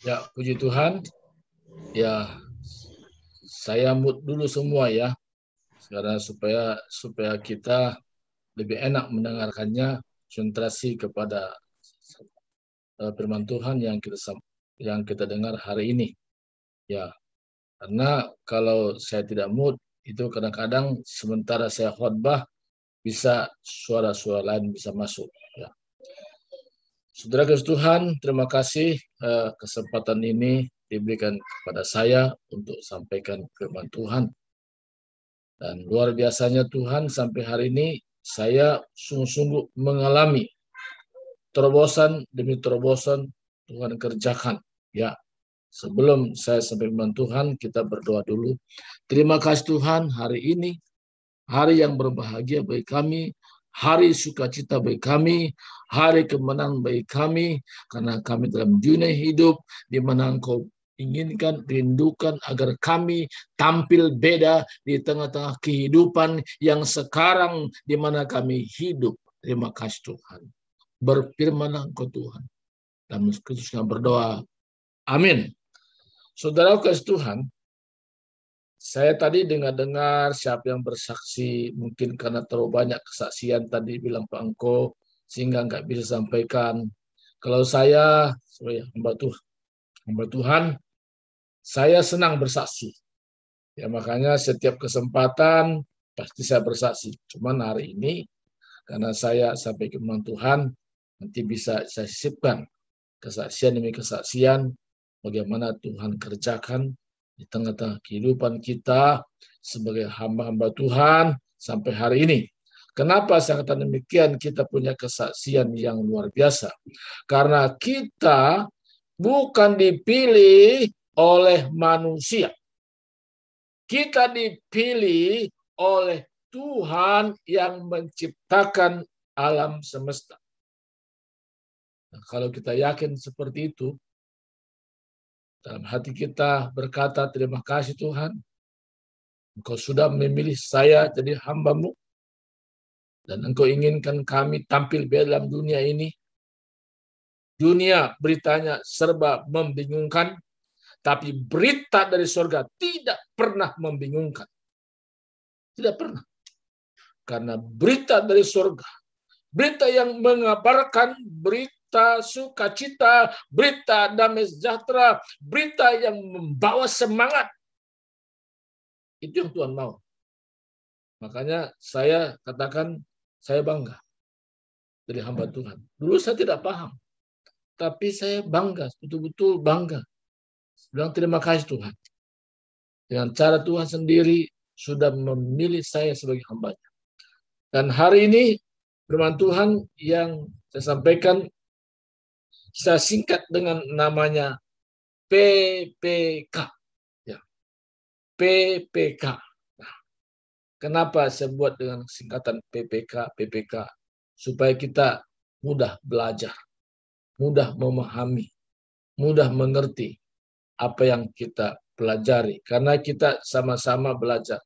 Ya, puji Tuhan. Ya, saya mut dulu semua ya. Karena supaya supaya kita lebih enak mendengarkannya, konsentrasi kepada eh, firman Tuhan yang kita yang kita dengar hari ini. Ya. Karena kalau saya tidak mood itu kadang-kadang sementara saya khotbah bisa suara-suara lain bisa masuk ya. Saudara kasih Tuhan, terima kasih eh, kesempatan ini diberikan kepada saya untuk sampaikan firman Tuhan. Dan luar biasanya Tuhan sampai hari ini saya sungguh-sungguh mengalami terobosan demi terobosan Tuhan kerjakan. Ya, sebelum saya sampai firman Tuhan, kita berdoa dulu. Terima kasih Tuhan hari ini, hari yang berbahagia bagi kami hari sukacita bagi kami, hari kemenangan bagi kami, karena kami dalam dunia hidup di mana Engkau inginkan, rindukan agar kami tampil beda di tengah-tengah kehidupan yang sekarang di mana kami hidup. Terima kasih Tuhan. Berfirman Engkau Tuhan. Dan Kristus yang berdoa. Amin. Saudara kasih Tuhan, saya tadi dengar-dengar siapa yang bersaksi, mungkin karena terlalu banyak kesaksian tadi bilang Pak Engko, sehingga nggak bisa sampaikan. Kalau saya, sorry, ya, hamba Tuhan, hamba Tuhan, saya senang bersaksi. Ya makanya setiap kesempatan pasti saya bersaksi. Cuman hari ini karena saya sampai ke Tuhan, nanti bisa saya sisipkan kesaksian demi kesaksian bagaimana Tuhan kerjakan di tengah-tengah kehidupan kita sebagai hamba-hamba Tuhan sampai hari ini. Kenapa saya kata demikian? Kita punya kesaksian yang luar biasa. Karena kita bukan dipilih oleh manusia. Kita dipilih oleh Tuhan yang menciptakan alam semesta. Nah, kalau kita yakin seperti itu, dalam hati kita berkata, terima kasih Tuhan. Engkau sudah memilih saya jadi hambamu. Dan engkau inginkan kami tampil di dalam dunia ini. Dunia beritanya serba membingungkan. Tapi berita dari sorga tidak pernah membingungkan. Tidak pernah. Karena berita dari sorga berita yang mengabarkan berita berita sukacita, berita damai sejahtera, berita yang membawa semangat. Itu yang Tuhan mau. Makanya saya katakan saya bangga dari hamba Tuhan. Dulu saya tidak paham, tapi saya bangga, betul-betul bangga. Bilang terima kasih Tuhan. Dengan cara Tuhan sendiri sudah memilih saya sebagai hambanya. Dan hari ini firman Tuhan yang saya sampaikan saya singkat dengan namanya PPK. Ya. PPK. Nah, kenapa saya buat dengan singkatan PPK, PPK? Supaya kita mudah belajar, mudah memahami, mudah mengerti apa yang kita pelajari. Karena kita sama-sama belajar.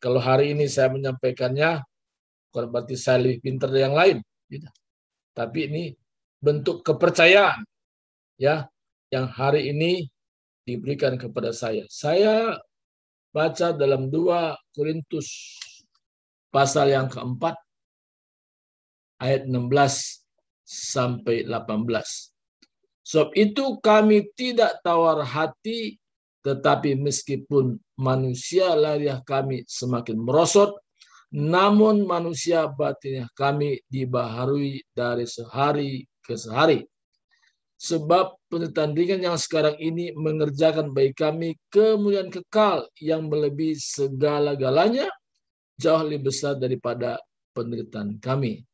Kalau hari ini saya menyampaikannya, bukan berarti saya lebih pintar dari yang lain. Tidak. Tapi ini bentuk kepercayaan ya yang hari ini diberikan kepada saya. Saya baca dalam 2 Korintus pasal yang keempat ayat 16 sampai 18. Sebab itu kami tidak tawar hati tetapi meskipun manusia lariah kami semakin merosot namun manusia batinnya kami dibaharui dari sehari ke sehari. Sebab ringan yang sekarang ini mengerjakan bagi kami kemuliaan kekal yang melebihi segala-galanya jauh lebih besar daripada penderitaan kami.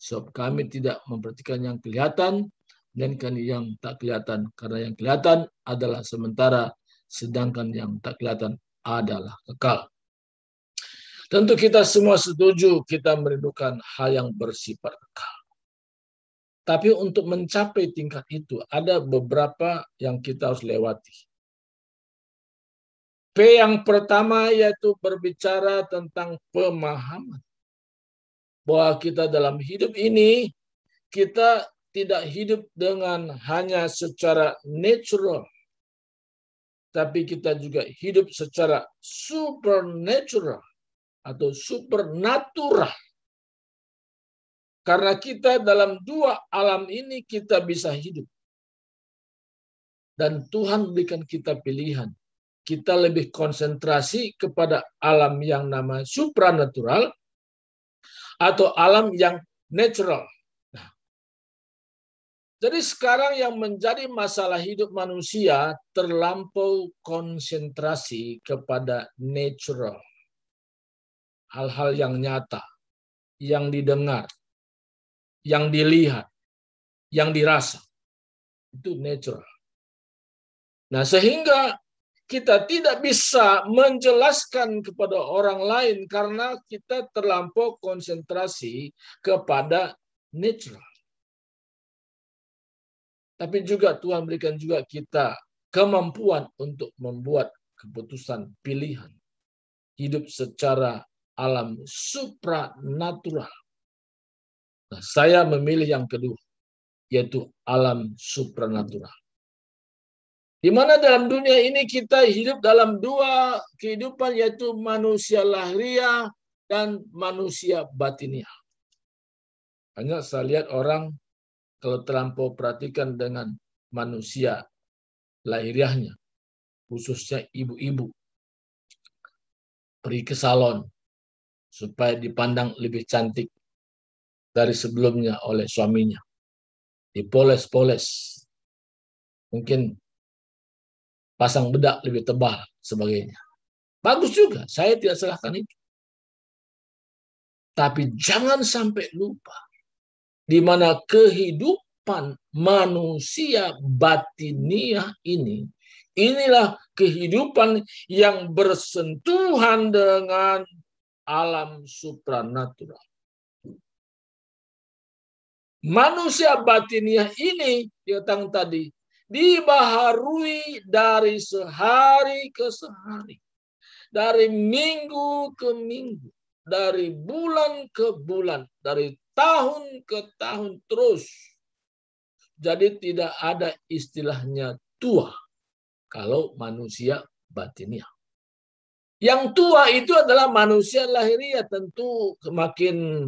Sebab kami tidak memperhatikan yang kelihatan dan kan yang tak kelihatan. Karena yang kelihatan adalah sementara, sedangkan yang tak kelihatan adalah kekal. Tentu kita semua setuju kita merindukan hal yang bersifat kekal. Tapi untuk mencapai tingkat itu ada beberapa yang kita harus lewati. P yang pertama yaitu berbicara tentang pemahaman bahwa kita dalam hidup ini kita tidak hidup dengan hanya secara natural tapi kita juga hidup secara supernatural atau supernatural karena kita dalam dua alam ini kita bisa hidup. Dan Tuhan berikan kita pilihan. Kita lebih konsentrasi kepada alam yang nama supranatural atau alam yang natural. Nah, jadi sekarang yang menjadi masalah hidup manusia terlampau konsentrasi kepada natural. Hal-hal yang nyata, yang didengar, yang dilihat, yang dirasa. Itu natural. Nah, sehingga kita tidak bisa menjelaskan kepada orang lain karena kita terlampau konsentrasi kepada natural. Tapi juga Tuhan berikan juga kita kemampuan untuk membuat keputusan pilihan hidup secara alam supranatural Nah, saya memilih yang kedua, yaitu alam supranatural. Di mana dalam dunia ini kita hidup dalam dua kehidupan yaitu manusia lahiriah dan manusia batiniah. Hanya saya lihat orang kalau terlampau perhatikan dengan manusia lahiriahnya, khususnya ibu-ibu, pergi ke salon supaya dipandang lebih cantik dari sebelumnya oleh suaminya. Dipoles-poles. Mungkin pasang bedak lebih tebal, sebagainya. Bagus juga, saya tidak serahkan itu. Tapi jangan sampai lupa di mana kehidupan manusia batiniah ini inilah kehidupan yang bersentuhan dengan alam supranatural manusia batiniah ini yang tadi dibaharui dari sehari ke sehari, dari minggu ke minggu, dari bulan ke bulan, dari tahun ke tahun terus. Jadi tidak ada istilahnya tua kalau manusia batiniah. Yang tua itu adalah manusia lahiriah tentu semakin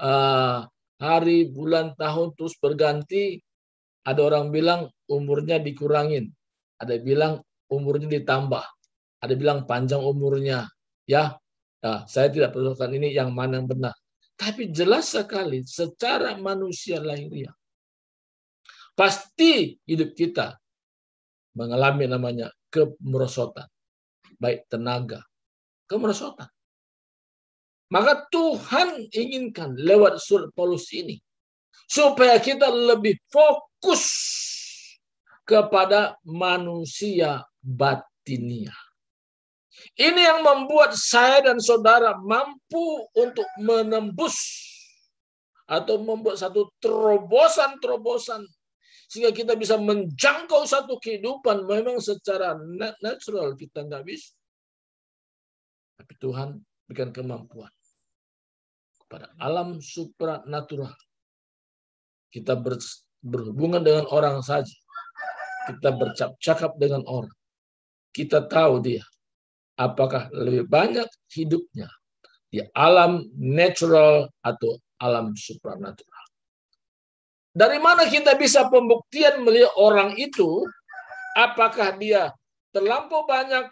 uh, hari, bulan, tahun terus berganti. Ada orang bilang umurnya dikurangin, ada bilang umurnya ditambah, ada bilang panjang umurnya. Ya, nah, saya tidak perlukan ini yang mana yang benar. Tapi jelas sekali secara manusia lahiriah pasti hidup kita mengalami namanya kemerosotan, baik tenaga, kemerosotan. Maka Tuhan inginkan lewat surat Paulus ini supaya kita lebih fokus kepada manusia batinia. Ini yang membuat saya dan saudara mampu untuk menembus atau membuat satu terobosan-terobosan sehingga kita bisa menjangkau satu kehidupan memang secara natural kita nggak bisa tapi Tuhan berikan kemampuan pada alam supranatural. Kita berhubungan dengan orang saja. Kita bercakap-cakap dengan orang. Kita tahu dia. Apakah lebih banyak hidupnya di alam natural atau alam supranatural. Dari mana kita bisa pembuktian melihat orang itu apakah dia terlampau banyak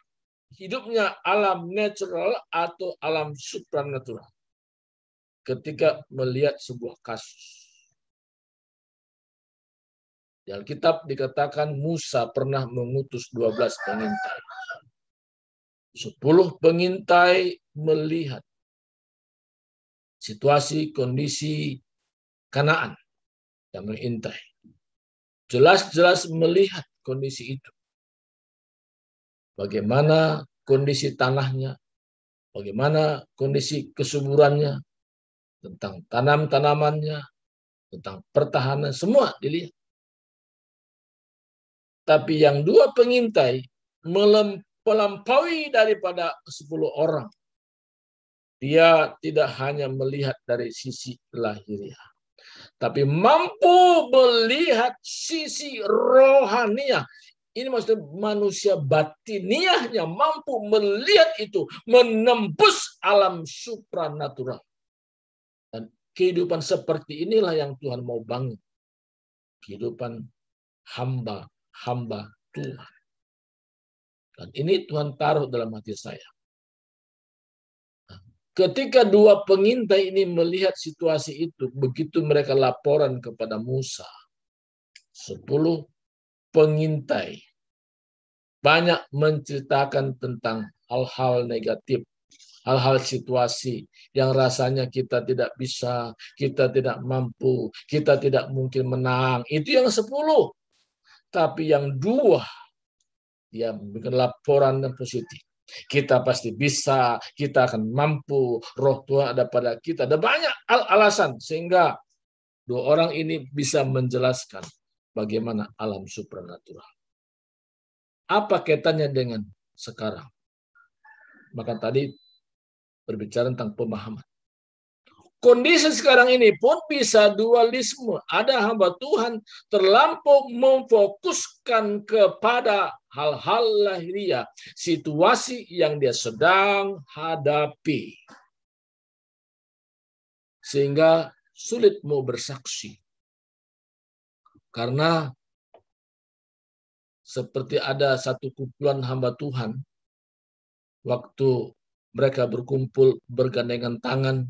hidupnya alam natural atau alam supranatural ketika melihat sebuah kasus. Di Alkitab dikatakan Musa pernah mengutus 12 pengintai. 10 pengintai melihat situasi kondisi Kanaan yang mengintai. Jelas-jelas melihat kondisi itu. Bagaimana kondisi tanahnya, bagaimana kondisi kesuburannya, tentang tanam-tanamannya, tentang pertahanan, semua dilihat. Tapi yang dua pengintai melampaui daripada 10 orang. Dia tidak hanya melihat dari sisi lahiriah tapi mampu melihat sisi rohania. Ini maksudnya manusia batiniahnya mampu melihat itu, menembus alam supranatural. Kehidupan seperti inilah yang Tuhan mau bangun. Kehidupan hamba-hamba Tuhan. Dan ini Tuhan taruh dalam hati saya. Ketika dua pengintai ini melihat situasi itu, begitu mereka laporan kepada Musa, sepuluh pengintai banyak menceritakan tentang hal-hal negatif hal-hal situasi yang rasanya kita tidak bisa, kita tidak mampu, kita tidak mungkin menang. Itu yang sepuluh. Tapi yang dua, dia memberikan laporan yang positif. Kita pasti bisa, kita akan mampu, roh Tuhan ada pada kita. Ada banyak al alasan sehingga dua orang ini bisa menjelaskan bagaimana alam supranatural. Apa kaitannya dengan sekarang? Maka tadi berbicara tentang pemahaman. Kondisi sekarang ini pun bisa dualisme. Ada hamba Tuhan terlampau memfokuskan kepada hal-hal lahiriah, situasi yang dia sedang hadapi. Sehingga sulit mau bersaksi. Karena seperti ada satu kumpulan hamba Tuhan waktu mereka berkumpul bergandengan tangan.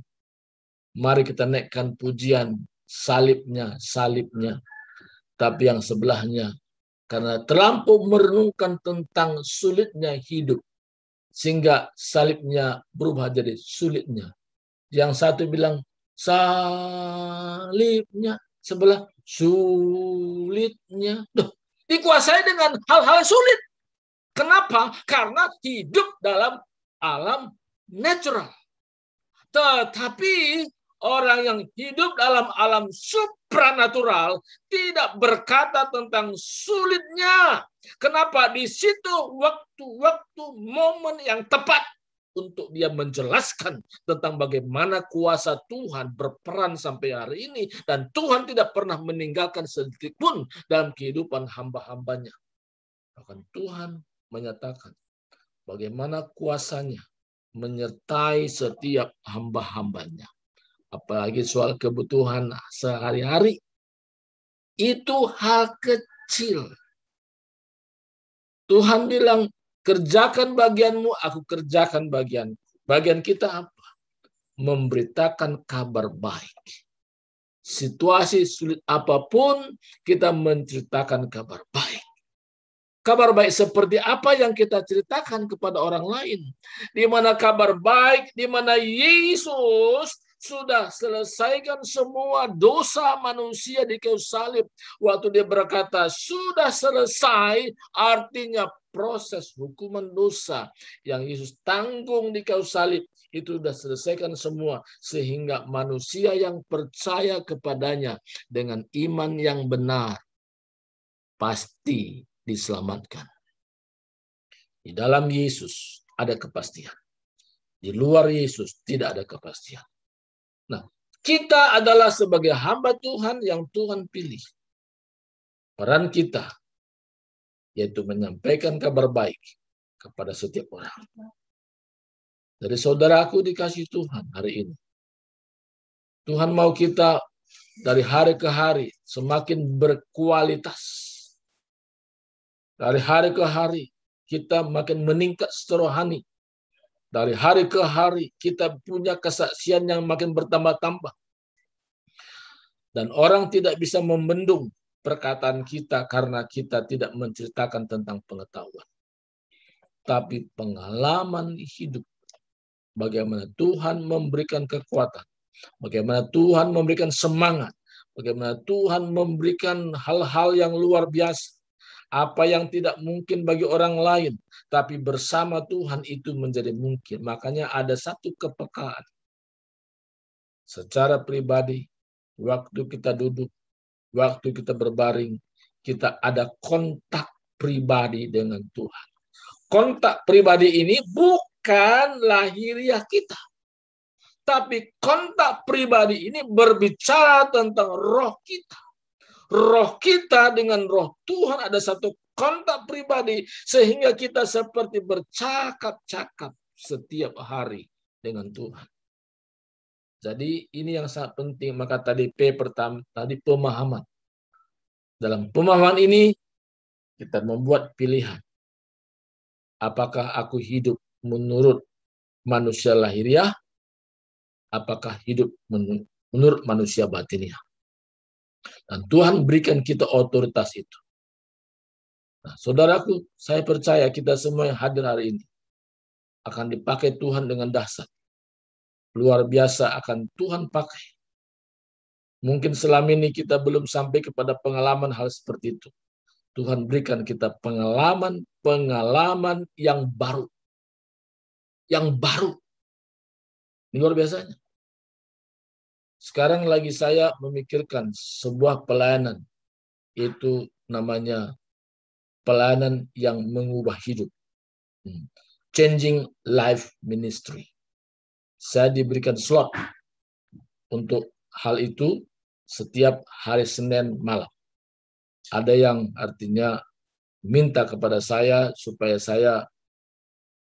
Mari kita naikkan pujian salibnya, salibnya. Tapi yang sebelahnya, karena terlampau merenungkan tentang sulitnya hidup, sehingga salibnya berubah jadi sulitnya. Yang satu bilang salibnya, sebelah sulitnya. Duh, dikuasai dengan hal-hal sulit. Kenapa? Karena hidup dalam alam natural. Tetapi orang yang hidup dalam alam supranatural tidak berkata tentang sulitnya. Kenapa? Di situ waktu-waktu momen yang tepat untuk dia menjelaskan tentang bagaimana kuasa Tuhan berperan sampai hari ini dan Tuhan tidak pernah meninggalkan sedikit pun dalam kehidupan hamba-hambanya. Bahkan Tuhan menyatakan bagaimana kuasanya menyertai setiap hamba-hambanya. Apalagi soal kebutuhan sehari-hari. Itu hal kecil. Tuhan bilang, kerjakan bagianmu, aku kerjakan bagianku. Bagian kita apa? Memberitakan kabar baik. Situasi sulit apapun, kita menceritakan kabar baik. Kabar baik seperti apa yang kita ceritakan kepada orang lain. Di mana kabar baik, di mana Yesus sudah selesaikan semua dosa manusia di kayu salib. Waktu dia berkata, sudah selesai, artinya proses hukuman dosa yang Yesus tanggung di kayu salib itu sudah selesaikan semua sehingga manusia yang percaya kepadanya dengan iman yang benar pasti diselamatkan. Di dalam Yesus ada kepastian. Di luar Yesus tidak ada kepastian. Nah, kita adalah sebagai hamba Tuhan yang Tuhan pilih. Peran kita yaitu menyampaikan kabar baik kepada setiap orang. Dari saudaraku dikasih Tuhan hari ini. Tuhan mau kita dari hari ke hari semakin berkualitas dari hari ke hari, kita makin meningkat secara rohani. Dari hari ke hari, kita punya kesaksian yang makin bertambah-tambah. Dan orang tidak bisa membendung perkataan kita karena kita tidak menceritakan tentang pengetahuan. Tapi pengalaman hidup, bagaimana Tuhan memberikan kekuatan, bagaimana Tuhan memberikan semangat, bagaimana Tuhan memberikan hal-hal yang luar biasa, apa yang tidak mungkin bagi orang lain, tapi bersama Tuhan itu menjadi mungkin. Makanya ada satu kepekaan. Secara pribadi, waktu kita duduk, waktu kita berbaring, kita ada kontak pribadi dengan Tuhan. Kontak pribadi ini bukan lahiriah kita. Tapi kontak pribadi ini berbicara tentang roh kita roh kita dengan roh Tuhan ada satu kontak pribadi sehingga kita seperti bercakap-cakap setiap hari dengan Tuhan. Jadi ini yang sangat penting maka tadi P pertama tadi pemahaman. Dalam pemahaman ini kita membuat pilihan. Apakah aku hidup menurut manusia lahiriah? Apakah hidup menurut manusia batiniah? Dan Tuhan berikan kita otoritas itu. Nah, saudaraku, saya percaya kita semua yang hadir hari ini akan dipakai Tuhan dengan dasar Luar biasa akan Tuhan pakai. Mungkin selama ini kita belum sampai kepada pengalaman hal seperti itu. Tuhan berikan kita pengalaman-pengalaman yang baru. Yang baru. Ini luar biasanya. Sekarang lagi saya memikirkan sebuah pelayanan. Itu namanya pelayanan yang mengubah hidup. Hmm. Changing Life Ministry. Saya diberikan slot untuk hal itu setiap hari Senin malam. Ada yang artinya minta kepada saya supaya saya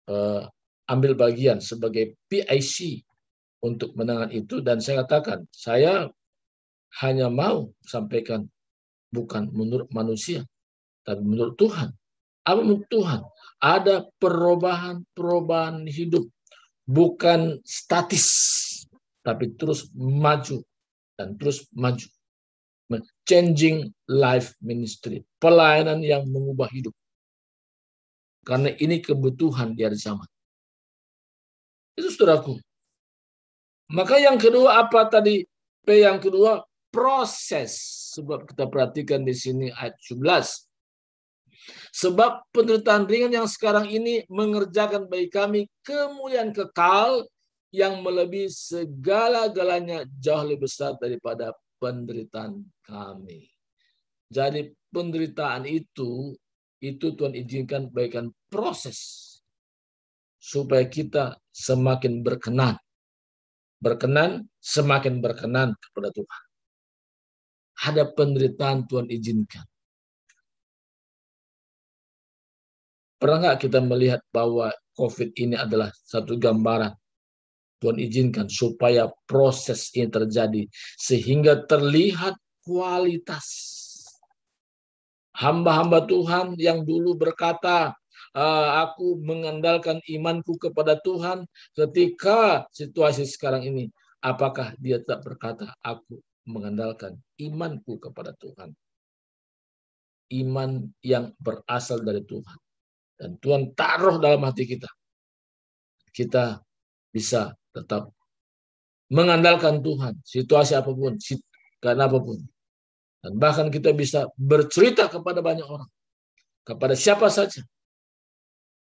uh, ambil bagian sebagai PIC untuk menangan itu dan saya katakan saya hanya mau sampaikan bukan menurut manusia tapi menurut Tuhan. Apa menurut Tuhan? Ada perubahan-perubahan hidup bukan statis tapi terus maju dan terus maju. Changing life ministry, pelayanan yang mengubah hidup. Karena ini kebutuhan di hari zaman. Itu saudaraku, maka yang kedua apa tadi? P yang kedua proses. Sebab kita perhatikan di sini ayat 17. Sebab penderitaan ringan yang sekarang ini mengerjakan bagi kami kemuliaan kekal yang melebihi segala-galanya jauh lebih besar daripada penderitaan kami. Jadi penderitaan itu itu Tuhan izinkan baikkan proses supaya kita semakin berkenan berkenan, semakin berkenan kepada Tuhan. Ada penderitaan Tuhan izinkan. Pernah nggak kita melihat bahwa COVID ini adalah satu gambaran Tuhan izinkan supaya proses ini terjadi sehingga terlihat kualitas hamba-hamba Tuhan yang dulu berkata Eh, aku mengandalkan imanku kepada Tuhan ketika situasi sekarang ini? Apakah dia tak berkata, aku mengandalkan imanku kepada Tuhan? Iman yang berasal dari Tuhan. Dan Tuhan taruh dalam hati kita. Kita bisa tetap mengandalkan Tuhan, situasi apapun, karena apapun. Dan bahkan kita bisa bercerita kepada banyak orang, kepada siapa saja,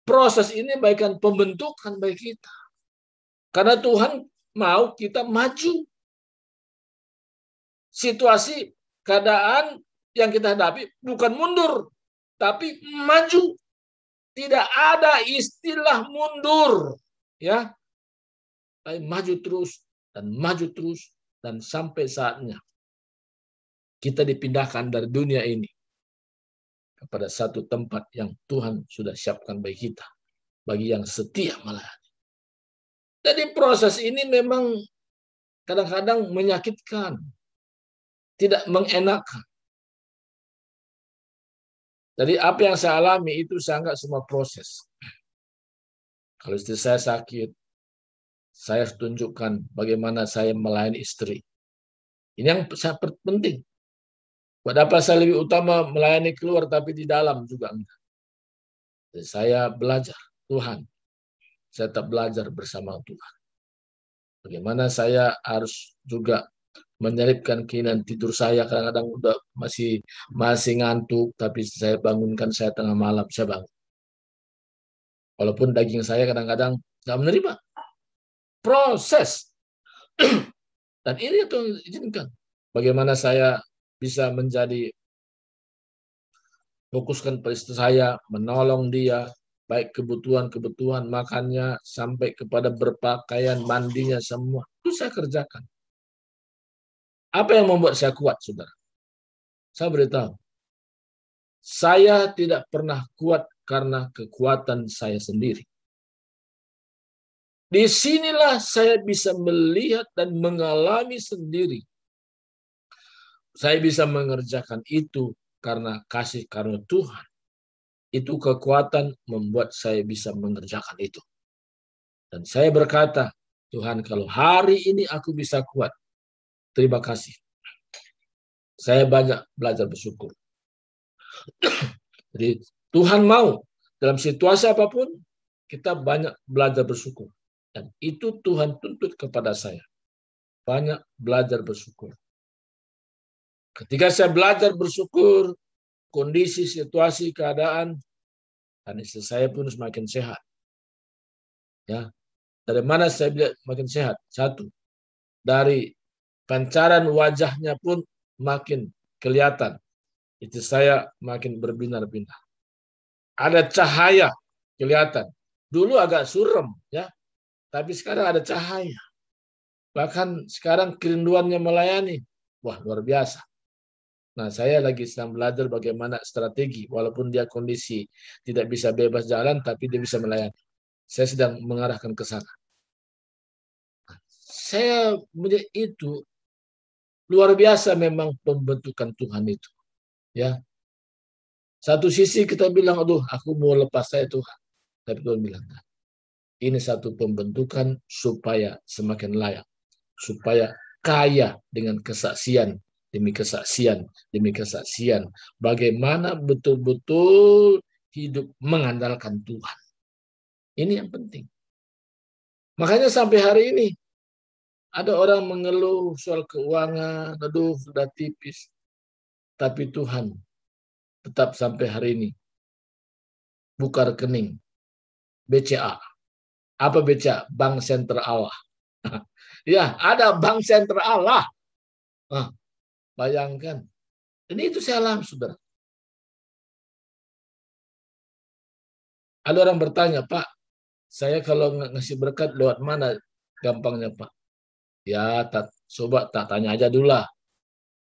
proses ini baikkan pembentukan bagi kita. Karena Tuhan mau kita maju. Situasi keadaan yang kita hadapi bukan mundur, tapi maju. Tidak ada istilah mundur, ya. Tapi maju terus dan maju terus dan sampai saatnya kita dipindahkan dari dunia ini kepada satu tempat yang Tuhan sudah siapkan bagi kita, bagi yang setia melayani. Jadi proses ini memang kadang-kadang menyakitkan, tidak mengenakan. Jadi apa yang saya alami itu saya anggap semua proses. Kalau istri saya sakit, saya tunjukkan bagaimana saya melayani istri. Ini yang sangat penting. Buat apa saya lebih utama melayani keluar tapi di dalam juga enggak. Jadi saya belajar Tuhan. Saya tetap belajar bersama Tuhan. Bagaimana saya harus juga menyelipkan keinginan tidur saya kadang-kadang udah masih masih ngantuk tapi saya bangunkan saya tengah malam saya bangun walaupun daging saya kadang-kadang nggak menerima proses dan ini yang izinkan bagaimana saya bisa menjadi fokuskan peristiwa, saya, menolong dia, baik kebutuhan-kebutuhan makannya, sampai kepada berpakaian, mandinya, semua. Itu saya kerjakan. Apa yang membuat saya kuat, saudara? Saya beritahu. Saya tidak pernah kuat karena kekuatan saya sendiri. Disinilah saya bisa melihat dan mengalami sendiri saya bisa mengerjakan itu karena kasih karena Tuhan. Itu kekuatan membuat saya bisa mengerjakan itu. Dan saya berkata, Tuhan kalau hari ini aku bisa kuat, terima kasih. Saya banyak belajar bersyukur. Jadi Tuhan mau dalam situasi apapun, kita banyak belajar bersyukur. Dan itu Tuhan tuntut kepada saya. Banyak belajar bersyukur. Ketika saya belajar bersyukur, kondisi, situasi, keadaan, dan istri saya pun semakin sehat. Ya, dari mana saya bilang semakin sehat? Satu, dari pancaran wajahnya pun makin kelihatan. Itu saya makin berbinar-binar. Ada cahaya kelihatan. Dulu agak suram, ya. Tapi sekarang ada cahaya. Bahkan sekarang kerinduannya melayani. Wah, luar biasa. Nah, saya lagi sedang belajar bagaimana strategi, walaupun dia kondisi tidak bisa bebas jalan, tapi dia bisa melayani. Saya sedang mengarahkan ke sana. Saya menjadi itu luar biasa memang pembentukan Tuhan itu. Ya, satu sisi kita bilang, aduh, aku mau lepas saya Tuhan. Tapi Tuhan bilang, nah, ini satu pembentukan supaya semakin layak, supaya kaya dengan kesaksian demi kesaksian, demi kesaksian. Bagaimana betul-betul hidup mengandalkan Tuhan. Ini yang penting. Makanya sampai hari ini ada orang mengeluh soal keuangan, aduh sudah tipis. Tapi Tuhan tetap sampai hari ini buka rekening BCA. Apa BCA? Bank Sentral Allah. ya, ada Bank Sentral Allah. Nah, Bayangkan. Dan itu saya alam, saudara. Ada orang bertanya, Pak, saya kalau ngasih berkat lewat mana gampangnya, Pak? Ya, tak, coba tak tanya aja dulu lah.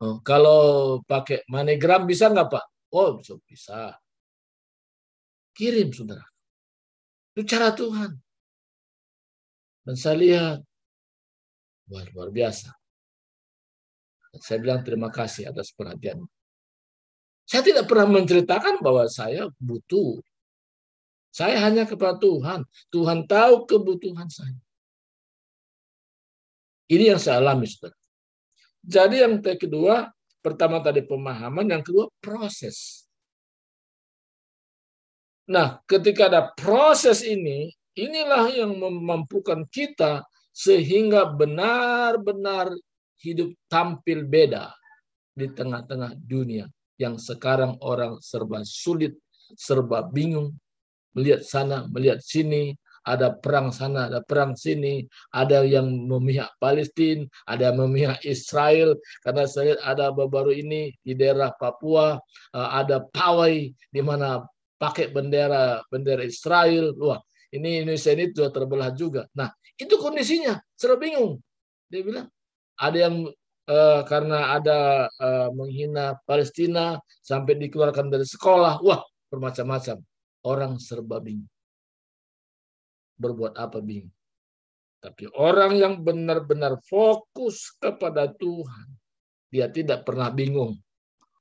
Oh, kalau pakai manigram bisa nggak, Pak? Oh, bisa. bisa. Kirim, saudara. Itu cara Tuhan. Dan saya lihat, luar, luar biasa. Saya bilang terima kasih atas perhatian. Saya tidak pernah menceritakan bahwa saya butuh. Saya hanya kepada Tuhan. Tuhan tahu kebutuhan saya. Ini yang saya alami, saudara. Jadi yang kedua, pertama tadi pemahaman, yang kedua proses. Nah, ketika ada proses ini, inilah yang memampukan kita sehingga benar-benar hidup tampil beda di tengah-tengah dunia yang sekarang orang serba sulit, serba bingung, melihat sana, melihat sini, ada perang sana, ada perang sini, ada yang memihak Palestina, ada yang memihak Israel, karena saya lihat ada baru baru ini di daerah Papua, eh, ada pawai di mana pakai bendera bendera Israel, wah ini Indonesia ini sudah terbelah juga. Nah, itu kondisinya, serba bingung. Dia bilang, ada yang uh, karena ada uh, menghina Palestina sampai dikeluarkan dari sekolah. Wah, bermacam-macam. Orang serba bingung. Berbuat apa bingung. Tapi orang yang benar-benar fokus kepada Tuhan, dia tidak pernah bingung.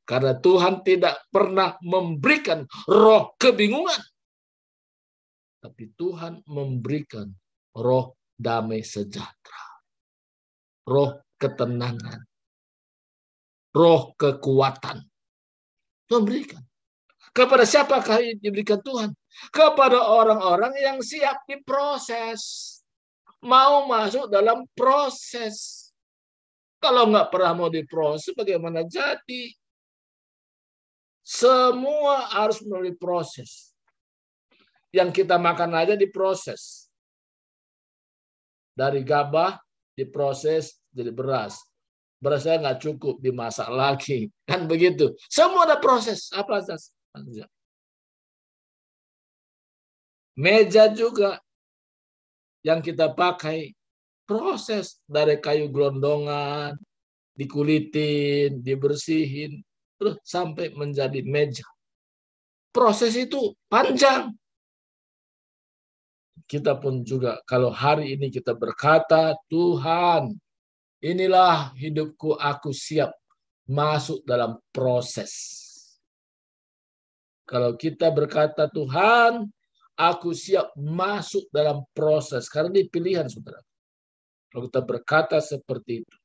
Karena Tuhan tidak pernah memberikan roh kebingungan. Tapi Tuhan memberikan roh damai sejahtera. Roh ketenangan, roh kekuatan. Tuhan berikan. Kepada siapakah ini diberikan Tuhan? Kepada orang-orang yang siap diproses. Mau masuk dalam proses. Kalau nggak pernah mau diproses, bagaimana jadi? Semua harus melalui proses. Yang kita makan aja diproses. Dari gabah diproses jadi beras. Berasnya nggak cukup, dimasak lagi. Kan begitu. Semua ada proses. Apa saja. Meja juga yang kita pakai proses dari kayu gelondongan, dikulitin, dibersihin, terus sampai menjadi meja. Proses itu panjang. Kita pun juga kalau hari ini kita berkata, Tuhan, Inilah hidupku, aku siap masuk dalam proses. Kalau kita berkata, Tuhan, aku siap masuk dalam proses. Karena ini pilihan, saudara. Kalau kita berkata seperti itu,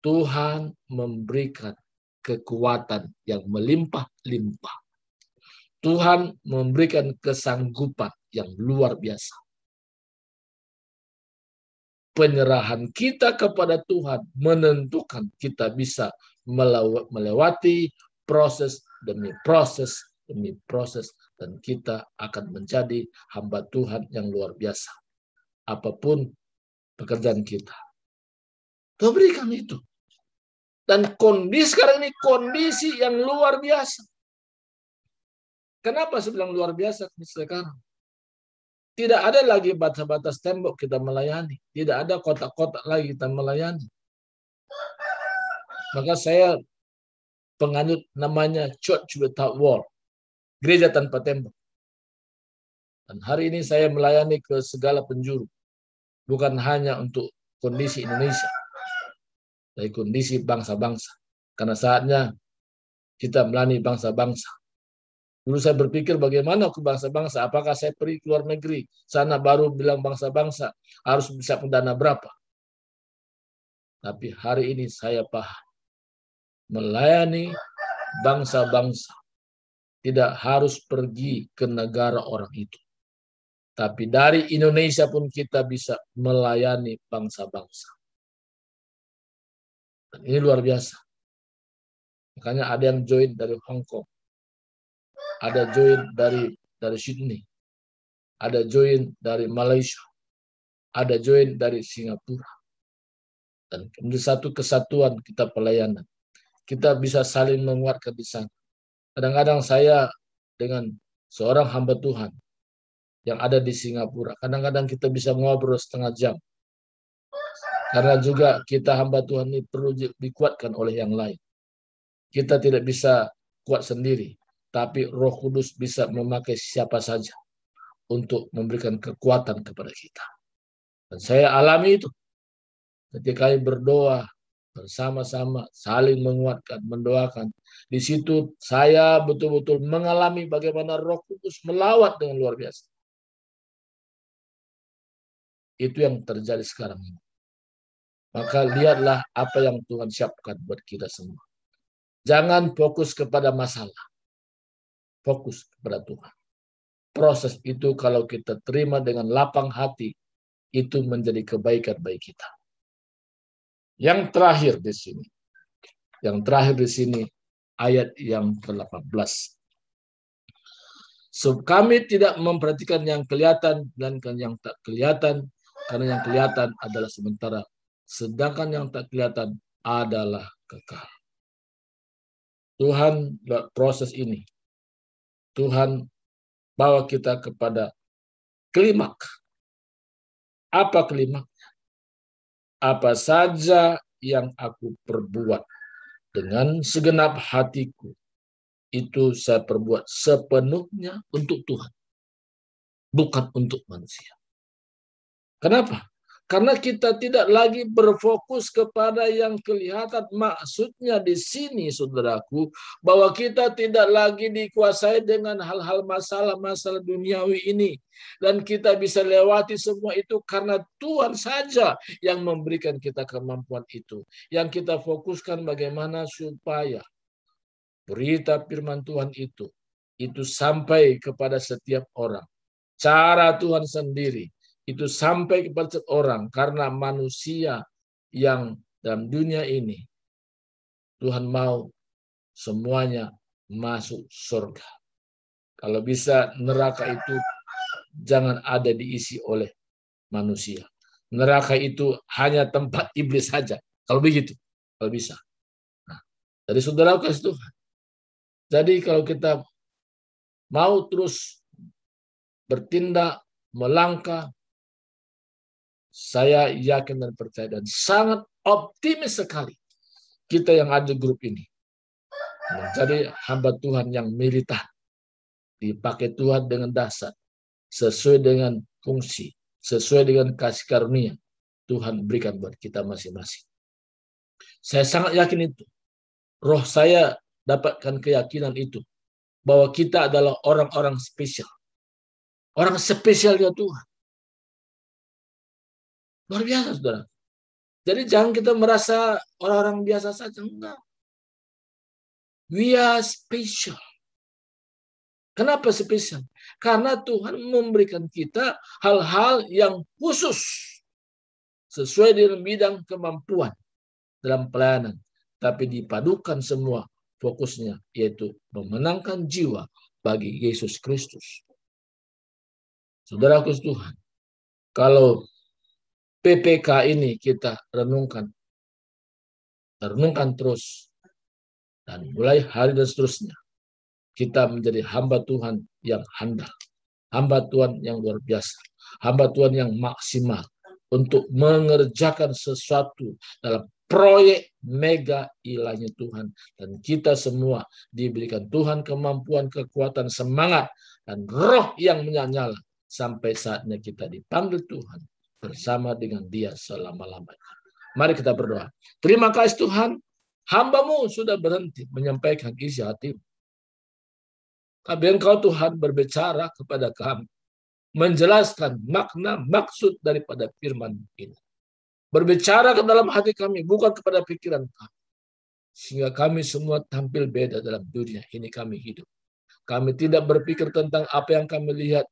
Tuhan memberikan kekuatan yang melimpah-limpah. Tuhan memberikan kesanggupan yang luar biasa penyerahan kita kepada Tuhan menentukan kita bisa melewati proses demi proses demi proses dan kita akan menjadi hamba Tuhan yang luar biasa. Apapun pekerjaan kita. Tuhan berikan itu. Dan kondisi sekarang ini kondisi yang luar biasa. Kenapa saya bilang luar biasa sekarang? Tidak ada lagi batas-batas tembok kita melayani. Tidak ada kotak-kotak lagi kita melayani. Maka saya penganut namanya Church Without Wall. Gereja tanpa tembok. Dan hari ini saya melayani ke segala penjuru. Bukan hanya untuk kondisi Indonesia. Dari kondisi bangsa-bangsa. Karena saatnya kita melayani bangsa-bangsa dulu saya berpikir bagaimana ke bangsa-bangsa, apakah saya pergi ke luar negeri, sana baru bilang bangsa-bangsa, harus bisa pendana berapa. Tapi hari ini saya paham, melayani bangsa-bangsa tidak harus pergi ke negara orang itu. Tapi dari Indonesia pun kita bisa melayani bangsa-bangsa. Dan ini luar biasa. Makanya ada yang join dari Hong Kong, ada join dari dari Sydney, ada join dari Malaysia, ada join dari Singapura. Dan di satu kesatuan kita pelayanan. Kita bisa saling menguatkan di sana. Kadang-kadang saya dengan seorang hamba Tuhan yang ada di Singapura, kadang-kadang kita bisa ngobrol setengah jam. Karena juga kita hamba Tuhan ini perlu dikuatkan oleh yang lain. Kita tidak bisa kuat sendiri tapi Roh Kudus bisa memakai siapa saja untuk memberikan kekuatan kepada kita. Dan saya alami itu. Ketika kami berdoa bersama-sama, saling menguatkan, mendoakan. Di situ saya betul-betul mengalami bagaimana Roh Kudus melawat dengan luar biasa. Itu yang terjadi sekarang ini. Maka lihatlah apa yang Tuhan siapkan buat kita semua. Jangan fokus kepada masalah fokus kepada Tuhan. Proses itu kalau kita terima dengan lapang hati, itu menjadi kebaikan bagi kita. Yang terakhir di sini. Yang terakhir di sini ayat yang ke-18. So, kami tidak memperhatikan yang kelihatan dan kan yang tak kelihatan, karena yang kelihatan adalah sementara, sedangkan yang tak kelihatan adalah kekal. Tuhan proses ini Tuhan bawa kita kepada klimak. Apa klimaknya? Apa saja yang aku perbuat dengan segenap hatiku, itu saya perbuat sepenuhnya untuk Tuhan, bukan untuk manusia. Kenapa? Karena kita tidak lagi berfokus kepada yang kelihatan maksudnya di sini, saudaraku, bahwa kita tidak lagi dikuasai dengan hal-hal masalah-masalah duniawi ini. Dan kita bisa lewati semua itu karena Tuhan saja yang memberikan kita kemampuan itu. Yang kita fokuskan bagaimana supaya berita firman Tuhan itu, itu sampai kepada setiap orang. Cara Tuhan sendiri, itu sampai kepada orang karena manusia yang dalam dunia ini Tuhan mau semuanya masuk surga. Kalau bisa neraka itu jangan ada diisi oleh manusia. Neraka itu hanya tempat iblis saja. Kalau begitu, kalau bisa. Nah, jadi saudara kasih Tuhan. Jadi kalau kita mau terus bertindak, melangkah, saya yakin dan percaya dan sangat optimis sekali kita yang ada grup ini menjadi nah, hamba Tuhan yang militan, dipakai Tuhan dengan dasar, sesuai dengan fungsi, sesuai dengan kasih karunia Tuhan berikan buat kita masing-masing. Saya sangat yakin itu. Roh saya dapatkan keyakinan itu bahwa kita adalah orang-orang spesial. Orang spesialnya Tuhan. Luar biasa, saudara. Jadi jangan kita merasa orang-orang biasa saja. Enggak. We are special. Kenapa spesial? Karena Tuhan memberikan kita hal-hal yang khusus sesuai dengan bidang kemampuan dalam pelayanan, tapi dipadukan semua fokusnya yaitu memenangkan jiwa bagi Yesus Kristus. Saudara, Saudaraku Tuhan, kalau PPK ini kita renungkan. Renungkan terus. Dan mulai hari dan seterusnya. Kita menjadi hamba Tuhan yang handal. Hamba Tuhan yang luar biasa. Hamba Tuhan yang maksimal. Untuk mengerjakan sesuatu dalam proyek mega ilahnya Tuhan. Dan kita semua diberikan Tuhan kemampuan, kekuatan, semangat, dan roh yang menyala sampai saatnya kita dipanggil Tuhan bersama dengan dia selama-lamanya. Mari kita berdoa. Terima kasih Tuhan, hambamu sudah berhenti menyampaikan isi hatimu. Tapi engkau Tuhan berbicara kepada kami. Menjelaskan makna, maksud daripada firman ini. Berbicara ke dalam hati kami, bukan kepada pikiran kami. Sehingga kami semua tampil beda dalam dunia ini kami hidup. Kami tidak berpikir tentang apa yang kami lihat,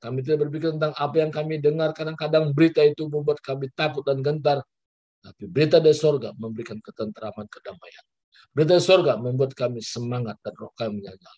kami tidak berpikir tentang apa yang kami dengar. Kadang-kadang berita itu membuat kami takut dan gentar. Tapi berita dari sorga memberikan ketentraman, kedamaian. Berita dari sorga membuat kami semangat dan roh kami menyala.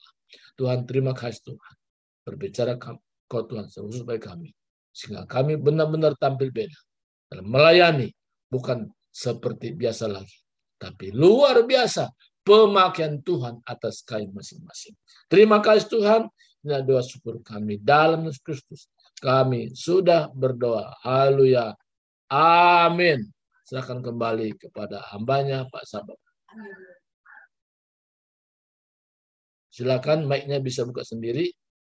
Tuhan, terima kasih Tuhan. Berbicara kau Tuhan, khusus bagi kami. Sehingga kami benar-benar tampil beda. Dalam melayani, bukan seperti biasa lagi. Tapi luar biasa pemakaian Tuhan atas kain masing-masing. Terima kasih Tuhan Inilah doa syukur kami. Dalam Yesus Kristus kami sudah berdoa. Haleluya. Amin. Silakan kembali kepada hambanya Pak Sabab. Silakan mic-nya bisa buka sendiri.